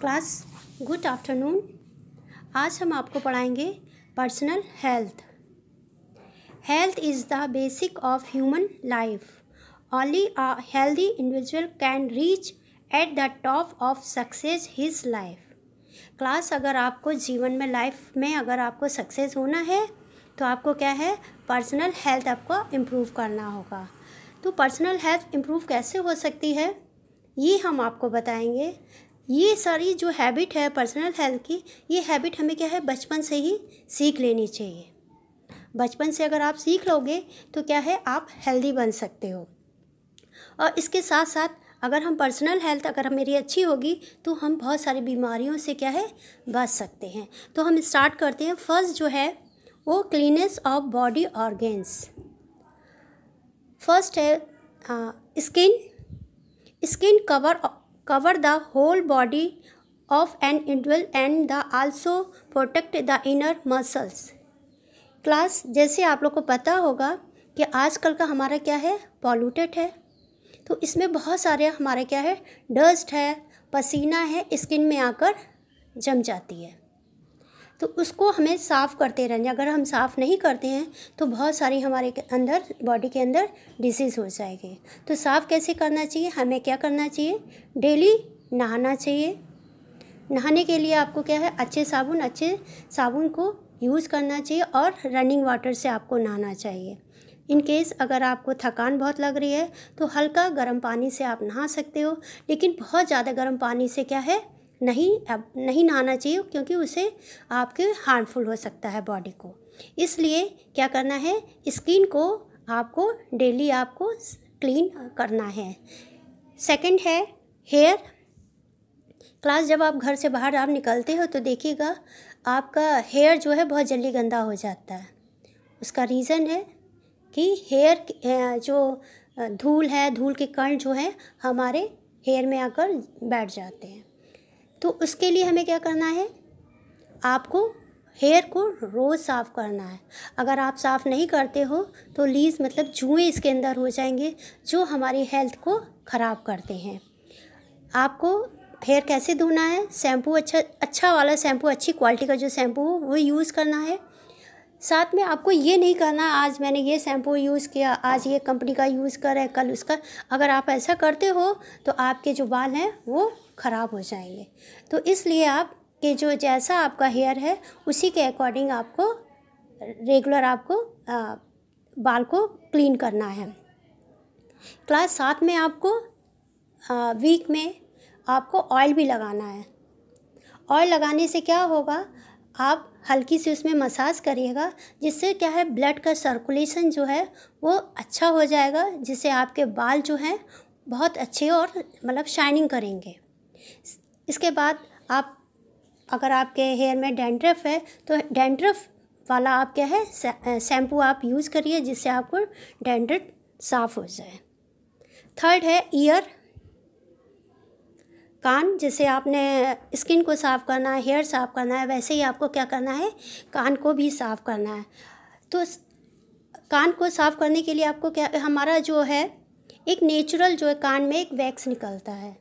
class good afternoon आज हम आपको पढ़ाएंगे personal health health is the basic of human life only a healthy individual can reach at the top of success his life class अगर आपको जीवन में life में अगर आपको सक्सेस होना है तो आपको क्या है पर्सनल हेल्थ आपको इम्प्रूव करना होगा तो पर्सनल हेल्थ इम्प्रूव कैसे हो सकती है ये हम आपको बताएंगे ये सारी जो हैबिट है पर्सनल हेल्थ की ये हैबिट हमें क्या है बचपन से ही सीख लेनी चाहिए बचपन से अगर आप सीख लोगे तो क्या है आप हेल्दी बन सकते हो और इसके साथ साथ अगर हम पर्सनल हेल्थ अगर मेरी अच्छी होगी तो हम बहुत सारी बीमारियों से क्या है बच सकते हैं तो हम स्टार्ट करते हैं फर्स्ट जो है वो cleanness of body organs first है skin skin cover cover the whole body of an individual and the also protect the inner muscles class जैसे आप लोग को पता होगा कि आजकल का हमारा क्या है पॉल्यूटेड है तो इसमें बहुत सारे हमारा क्या है डस्ट है पसीना है स्किन में आकर जम जाती है तो उसको हमें साफ़ करते रहने अगर हम साफ़ नहीं करते हैं तो बहुत सारी हमारे के अंदर बॉडी के अंदर डिजीज़ हो जाएगी तो साफ़ कैसे करना चाहिए हमें क्या करना चाहिए डेली नहाना चाहिए नहाने के लिए आपको क्या है अच्छे साबुन अच्छे साबुन को यूज़ करना चाहिए और रनिंग वाटर से आपको नहाना चाहिए इन केस अगर आपको थकान बहुत लग रही है तो हल्का गर्म पानी से आप नहा सकते हो लेकिन बहुत ज़्यादा गर्म पानी से क्या है नहीं अब नहीं नहाना चाहिए क्योंकि उसे आपके हार्मफुल हो सकता है बॉडी को इसलिए क्या करना है स्किन को आपको डेली आपको क्लीन करना है सेकंड है हेयर क्लास जब आप घर से बाहर आप निकलते हो तो देखिएगा आपका हेयर जो है बहुत जल्दी गंदा हो जाता है उसका रीज़न है कि हेयर जो धूल है धूल के कण जो है हमारे हेयर में आकर बैठ जाते हैं तो उसके लिए हमें क्या करना है आपको हेयर को रोज़ साफ़ करना है अगर आप साफ़ नहीं करते हो तो लीज मतलब जुएँ इसके अंदर हो जाएंगे जो हमारी हेल्थ को ख़राब करते हैं आपको हेयर कैसे धोना है शैम्पू अच्छा अच्छा वाला शैम्पू अच्छी क्वालिटी का जो शैम्पू हो वो यूज़ करना है साथ में आपको ये नहीं करना आज मैंने ये शैम्पू यूज़ किया आज ये कंपनी का यूज़ करें कल उसका अगर आप ऐसा करते हो तो आपके जो बाल हैं वो ख़राब हो जाएंगे तो इसलिए आप के जो जैसा आपका हेयर है उसी के अकॉर्डिंग आपको रेगुलर आपको आ, बाल को क्लीन करना है क्लास सात में आपको आ, वीक में आपको ऑयल भी लगाना है ऑयल लगाने से क्या होगा आप हल्की सी उसमें मसाज करिएगा जिससे क्या है ब्लड का सर्कुलेशन जो है वो अच्छा हो जाएगा जिससे आपके बाल जो हैं बहुत अच्छे और मतलब शाइनिंग करेंगे इसके बाद आप अगर आपके हेयर में डेंड्रफ है तो डेंड्रफ वाला आप क्या है शैम्पू आप यूज़ करिए जिससे आपको डैंड्रफ साफ़ हो जाए थर्ड है ईयर कान जैसे आपने स्किन को साफ़ करना है हेयर साफ़ करना है वैसे ही आपको क्या करना है कान को भी साफ़ करना है तो कान को साफ़ करने के लिए आपको क्या हमारा जो है एक नेचुरल जो है कान में एक वैक्स निकलता है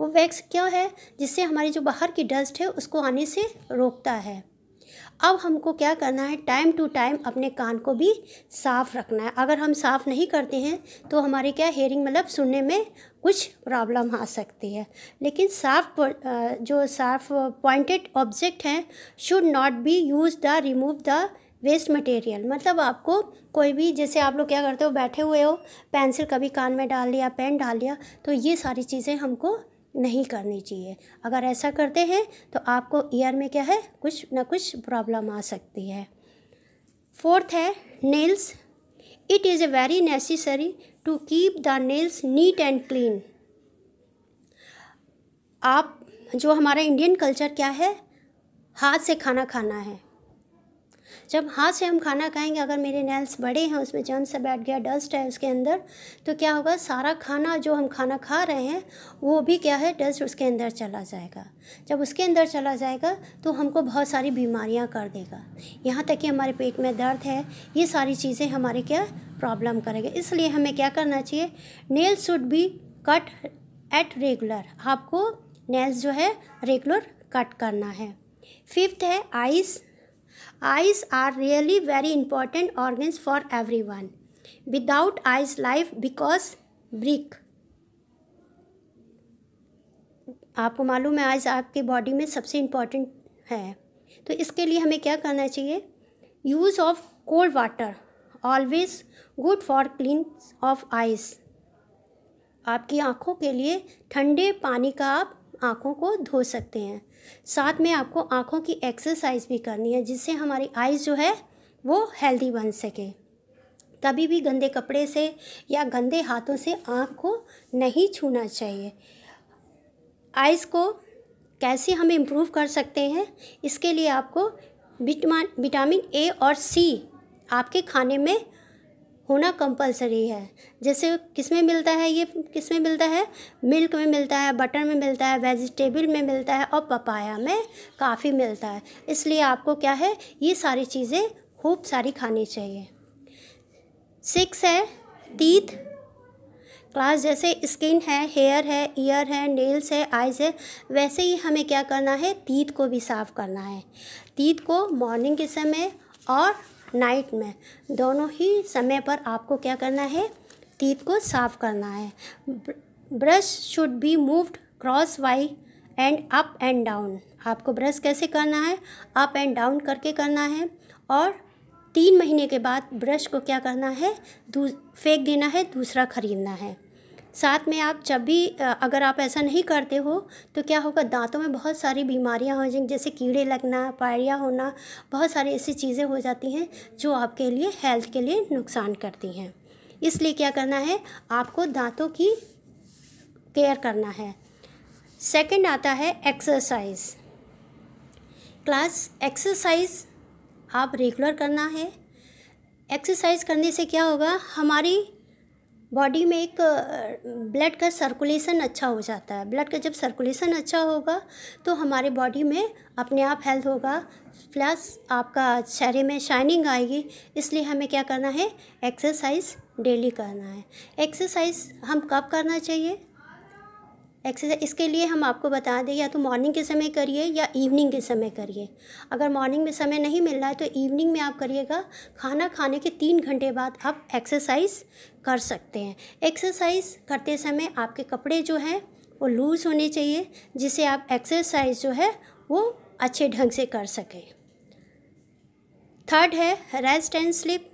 वो वैक्स क्या है जिससे हमारी जो बाहर की डस्ट है उसको आने से रोकता है अब हमको क्या करना है टाइम टू टाइम अपने कान को भी साफ़ रखना है अगर हम साफ़ नहीं करते हैं तो हमारे क्या हेयरिंग मतलब सुनने में कुछ प्रॉब्लम आ सकती है लेकिन साफ जो साफ पॉइंटेड ऑब्जेक्ट हैं should not be use the remove the waste material मतलब आपको कोई भी जैसे आप लोग क्या करते हो बैठे हुए हो पेंसिल कभी कान में डाल लिया पेन डाल लिया तो ये सारी चीज़ें हमको नहीं करनी चाहिए अगर ऐसा करते हैं तो आपको ईयर में क्या है कुछ ना कुछ प्रॉब्लम आ सकती है फोर्थ है nails it is a very necessary to keep the nails neat and clean आप जो हमारा इंडियन कल्चर क्या है हाथ से खाना खाना है जब हाथ से हम खाना खाएंगे अगर मेरे नेल्स बड़े हैं उसमें जम से बैठ गया डस्ट है उसके अंदर तो क्या होगा सारा खाना जो हम खाना खा रहे हैं वो भी क्या है डस्ट उसके अंदर चला जाएगा जब उसके अंदर चला जाएगा तो हमको बहुत सारी बीमारियाँ कर देगा यहाँ तक कि हमारे पेट में दर्द है ये सारी चीज़ें हमारे क्या प्रॉब्लम करेगा इसलिए हमें क्या करना चाहिए nail should be cut at regular आपको नेल्स जो है रेगुलर कट करना है फिफ्थ है eyes are really very important organ for every one without eyes life because ब्रिक आपको मालूम है आइज़ आपकी बॉडी में सबसे इम्पॉर्टेंट है तो इसके लिए हमें क्या करना चाहिए use of cold water always good for clean of eyes आपकी आँखों के लिए ठंडे पानी का आप आँखों को धो सकते हैं साथ में आपको आँखों की एक्सरसाइज भी करनी है जिससे हमारी आइज़ जो है वो हेल्दी बन सके कभी भी गंदे कपड़े से या गंदे हाथों से आँख को नहीं छूना चाहिए आइज़ को कैसे हम इम्प्रूव कर सकते हैं इसके लिए आपको विटामिन ए और सी आपके खाने में होना कंपलसरी है जैसे किस में मिलता है ये किस में मिलता है मिल्क में मिलता है बटर में मिलता है वेजिटेबल में मिलता है और पपाया में काफ़ी मिलता है इसलिए आपको क्या है ये सारी चीज़ें खूब सारी खानी चाहिए सिक्स है तीत क्लास जैसे स्किन है हेयर है ईयर है नेल्स है आइज़ है वैसे ही हमें क्या करना है तीत को भी साफ़ करना है तीत को मॉर्निंग के समय और नाइट में दोनों ही समय पर आपको क्या करना है टीथ को साफ करना है brush should be moved crosswise and up and down आपको ब्रश कैसे करना है अप एंड डाउन करके करना है और तीन महीने के बाद ब्रश को क्या करना है फेंक देना है दूसरा खरीदना है साथ में आप जब भी अगर आप ऐसा नहीं करते हो तो क्या होगा दाँतों में बहुत सारी बीमारियाँ हो जाएंगी जैसे कीड़े लगना पायरिया होना बहुत सारी ऐसी चीज़ें हो जाती हैं जो आपके लिए हेल्थ के लिए नुकसान करती हैं इसलिए क्या करना है आपको दांतों की केयर करना है सेकंड आता है एक्सरसाइज क्लास एक्सरसाइज आप रेगुलर करना है एक्सरसाइज करने से क्या होगा हमारी बॉडी में एक ब्लड का सर्कुलेशन अच्छा हो जाता है ब्लड का जब सर्कुलेशन अच्छा होगा तो हमारे बॉडी में अपने आप हेल्थ होगा प्लस आपका चेहरे में शाइनिंग आएगी इसलिए हमें क्या करना है एक्सरसाइज डेली करना है एक्सरसाइज हम कब करना चाहिए एक्सरसाइज इसके लिए हम आपको बता दें या तो मॉर्निंग के समय करिए या इवनिंग के समय करिए अगर मॉर्निंग में समय नहीं मिल रहा है तो इवनिंग में आप करिएगा खाना खाने के तीन घंटे बाद आप एक्सरसाइज कर सकते हैं एक्सरसाइज करते समय आपके कपड़े जो हैं वो लूज़ होने चाहिए जिससे आप एक्सरसाइज जो है वो अच्छे ढंग से कर सकें थर्ड है रेस्ट एंड स्लिप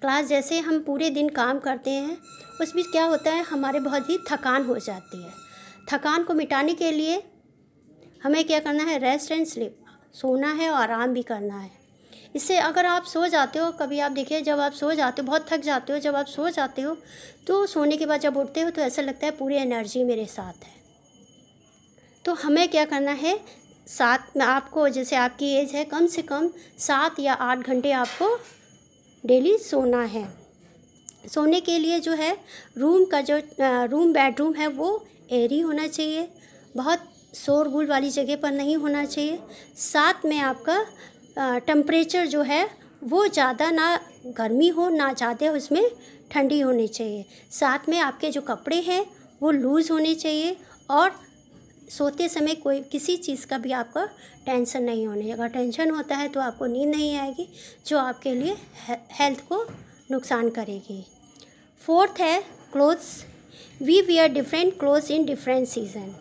क्लास जैसे हम पूरे दिन काम करते हैं उसमें क्या होता है हमारे बहुत ही थकान हो जाती है थकान को मिटाने के लिए हमें क्या करना है रेस्ट एंड स्लिप सोना है और आराम भी करना है इससे अगर आप सो जाते हो कभी आप देखिए जब आप सो जाते हो बहुत थक जाते हो जब आप सो जाते हो तो सोने के बाद जब उठते हो तो ऐसा लगता है पूरी एनर्जी मेरे साथ है तो हमें क्या करना है सात में आपको जैसे आपकी एज है कम से कम सात या आठ घंटे आपको डेली सोना है सोने के लिए जो है रूम का जो रूम बेडरूम है वो एरी होना चाहिए बहुत शोरगुल वाली जगह पर नहीं होना चाहिए साथ में आपका टम्परेचर जो है वो ज़्यादा ना गर्मी हो ना ज़्यादा उसमें ठंडी होनी चाहिए साथ में आपके जो कपड़े हैं वो लूज़ होने चाहिए और सोते समय कोई किसी चीज़ का भी आपका टेंशन नहीं होने अगर टेंशन होता है तो आपको नींद नहीं आएगी जो आपके लिए हेल्थ को नुकसान करेगी फोर्थ है clothes we wear different cloth in different season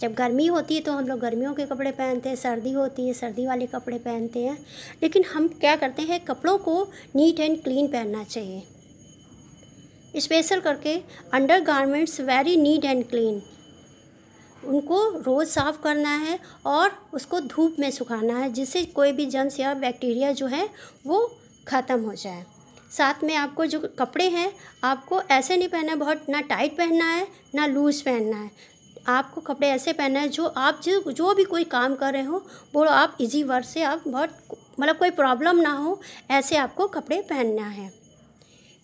जब गर्मी होती है तो हम लोग गर्मियों के कपड़े पहनते हैं सर्दी होती है सर्दी वाले कपड़े पहनते हैं लेकिन हम क्या करते हैं कपड़ों को नीट एंड क्लीन पहनना चाहिए स्पेशल करके undergarments very neat and clean उनको रोज़ साफ़ करना है और उसको धूप में सुखाना है जिससे कोई भी जम्स या बैक्टीरिया जो है वो ख़त्म हो जाए साथ में आपको जो कपड़े हैं आपको ऐसे नहीं पहनना है बहुत ना टाइट पहनना है ना लूज़ पहनना है आपको कपड़े ऐसे पहनना है जो आप जो जो भी कोई काम कर रहे हो वो आप इजी वर्क से आप बहुत मतलब कोई प्रॉब्लम ना हो ऐसे आपको कपड़े पहनना है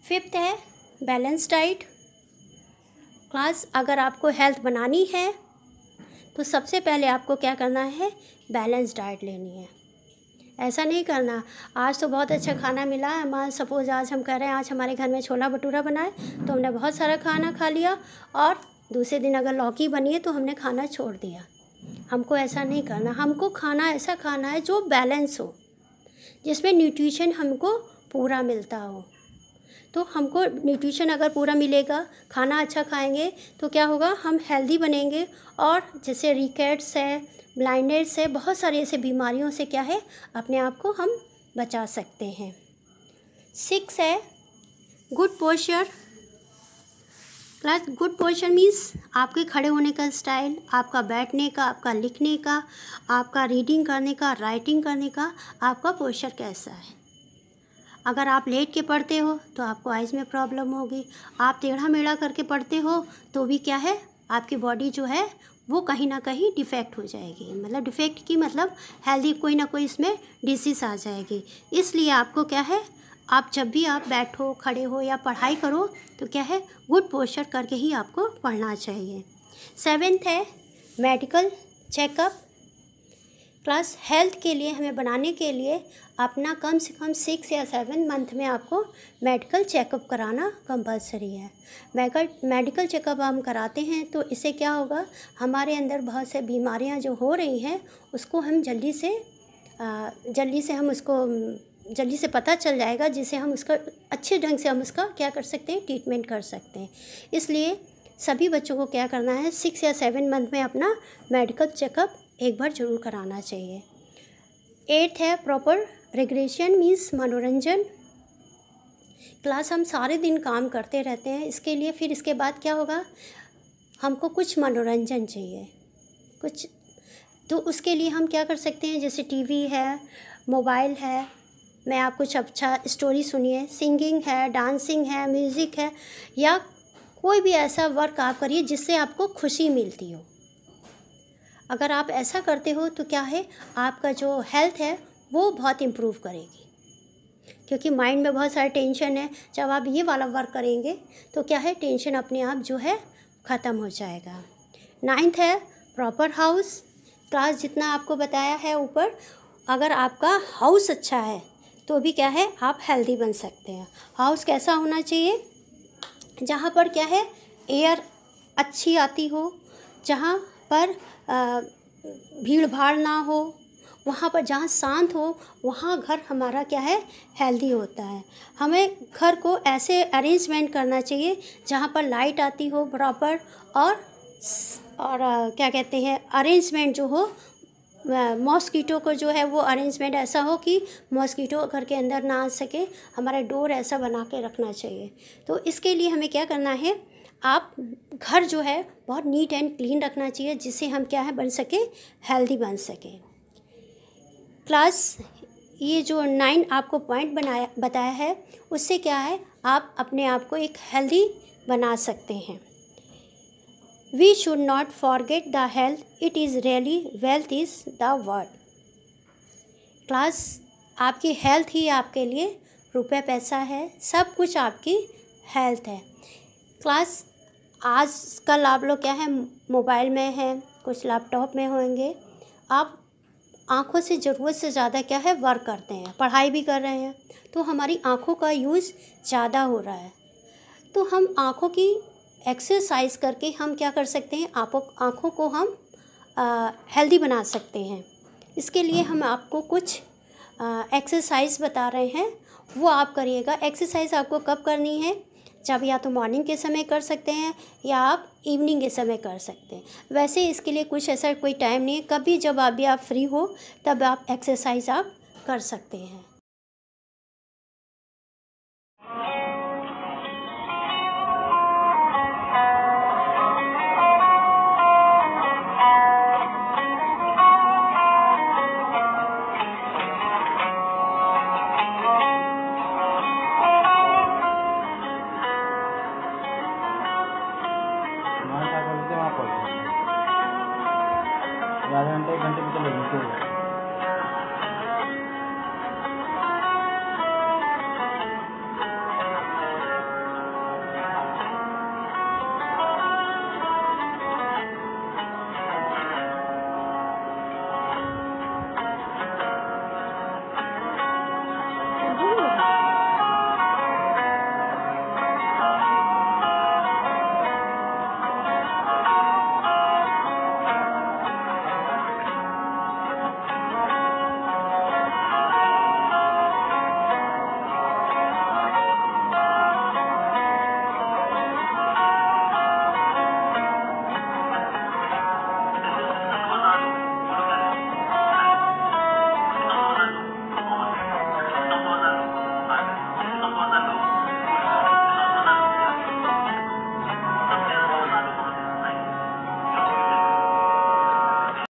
फिफ्थ है बैलेंस डाइट क्लास अगर आपको हेल्थ बनानी है तो सबसे पहले आपको क्या करना है बैलेंस डाइट लेनी है ऐसा नहीं करना आज तो बहुत अच्छा खाना मिला है मान सपोज़ आज हम कह रहे हैं आज हमारे घर में छोला भटूरा बनाए तो हमने बहुत सारा खाना खा लिया और दूसरे दिन अगर लौकी बनी है तो हमने खाना छोड़ दिया हमको ऐसा नहीं करना हमको खाना ऐसा खाना है जो बैलेंस हो जिसमें न्यूट्रिशन हमको पूरा मिलता हो तो हमको न्यूट्रिशन अगर पूरा मिलेगा खाना अच्छा खाएंगे तो क्या होगा हम हेल्दी बनेंगे और जैसे रिकेट्स है ब्लाइंडेड से बहुत सारी ऐसे बीमारियों से क्या है अपने आप को हम बचा सकते हैं सिक्स है good posture plus good posture means आपके खड़े होने का स्टाइल आपका बैठने का आपका लिखने का आपका रीडिंग करने का राइटिंग करने का आपका पोस्चर कैसा है अगर आप लेट के पढ़ते हो तो आपको आइज़ में प्रॉब्लम होगी आप टेढ़ा मेढ़ा करके पढ़ते हो तो भी क्या है आपकी बॉडी जो है वो कहीं ना कहीं डिफेक्ट हो जाएगी मतलब डिफेक्ट की मतलब हेल्दी कोई ना कोई इसमें डिसीज आ जाएगी इसलिए आपको क्या है आप जब भी आप बैठो खड़े हो या पढ़ाई करो तो क्या है गुड पोस्चर करके ही आपको पढ़ना चाहिए सेवेंथ है मेडिकल चेकअप प्लस हेल्थ के लिए हमें बनाने के लिए अपना कम से कम सिक्स या सेवन मंथ में आपको मेडिकल चेकअप कराना कंपलसरी है मेडिकल मेडिकल चेकअप हम कराते हैं तो इससे क्या होगा हमारे अंदर बहुत से बीमारियां जो हो रही हैं उसको हम जल्दी से जल्दी से हम उसको जल्दी से पता चल जाएगा जिसे हम उसका अच्छे ढंग से हम उसका क्या कर सकते हैं ट्रीटमेंट कर सकते हैं इसलिए सभी बच्चों को क्या करना है सिक्स या सेवन मंथ में अपना मेडिकल चेकअप एक बार ज़रूर कराना चाहिए एट्थ है प्रॉपर रिग्रेशन मीन्स मनोरंजन क्लास हम सारे दिन काम करते रहते हैं इसके लिए फिर इसके बाद क्या होगा हमको कुछ मनोरंजन चाहिए कुछ तो उसके लिए हम क्या कर सकते हैं जैसे टीवी है मोबाइल है मैं आप कुछ अच्छा स्टोरी सुनिए सिंगिंग है डांसिंग है म्यूज़िक है या कोई भी ऐसा वर्क आप करिए जिससे आपको खुशी मिलती हो अगर आप ऐसा करते हो तो क्या है आपका जो हेल्थ है वो बहुत इम्प्रूव करेगी क्योंकि माइंड में बहुत सारे टेंशन है जब आप ये वाला वर्क करेंगे तो क्या है टेंशन अपने आप जो है ख़त्म हो जाएगा नाइन्थ है प्रॉपर हाउस क्लास जितना आपको बताया है ऊपर अगर आपका हाउस अच्छा है तो भी क्या है आप हेल्दी बन सकते हैं हाउस कैसा होना चाहिए जहाँ पर क्या है एयर अच्छी आती हो जहाँ पर भीड़ भाड़ ना हो वहाँ पर जहाँ शांत हो वहाँ घर हमारा क्या है हेल्दी होता है हमें घर को ऐसे अरेंजमेंट करना चाहिए जहाँ पर लाइट आती हो बराबर और और क्या कहते हैं अरेंजमेंट जो हो मॉस्कीटो को जो है वो अरेंजमेंट ऐसा हो कि मॉस्कीटो घर के अंदर ना आ सके हमारा डोर ऐसा बना के रखना चाहिए तो इसके लिए हमें क्या करना है आप घर जो है बहुत नीट एंड क्लीन रखना चाहिए जिससे हम क्या है बन सके हेल्दी बन सके क्लास ये जो नाइन आपको पॉइंट बनाया बताया है उससे क्या है आप अपने आप को एक हेल्दी बना सकते हैं we should not forget the health it is really wealth is the word class आपकी हेल्थ ही आपके लिए रुपये पैसा है सब कुछ आपकी हेल्थ है क्लास आज का लाभ लोग क्या है मोबाइल में है कुछ लैपटॉप में होंगे आप आँखों से ज़रूरत से ज़्यादा क्या है वर्क करते हैं पढ़ाई भी कर रहे हैं तो हमारी आँखों का यूज़ ज़्यादा हो रहा है तो हम आँखों की एक्सरसाइज करके हम क्या कर सकते हैं आप आँखों को हम आ, हेल्दी बना सकते हैं इसके लिए हम आपको कुछ एक्सरसाइज बता रहे हैं वो आप करिएगा एक्सरसाइज आपको कब करनी है जब या तो मॉर्निंग के समय कर सकते हैं या आप इवनिंग के समय कर सकते हैं वैसे इसके लिए कुछ ऐसा कोई टाइम नहीं है कभी जब आप भी आप फ्री हो तब आप एक्सरसाइज आप कर सकते हैं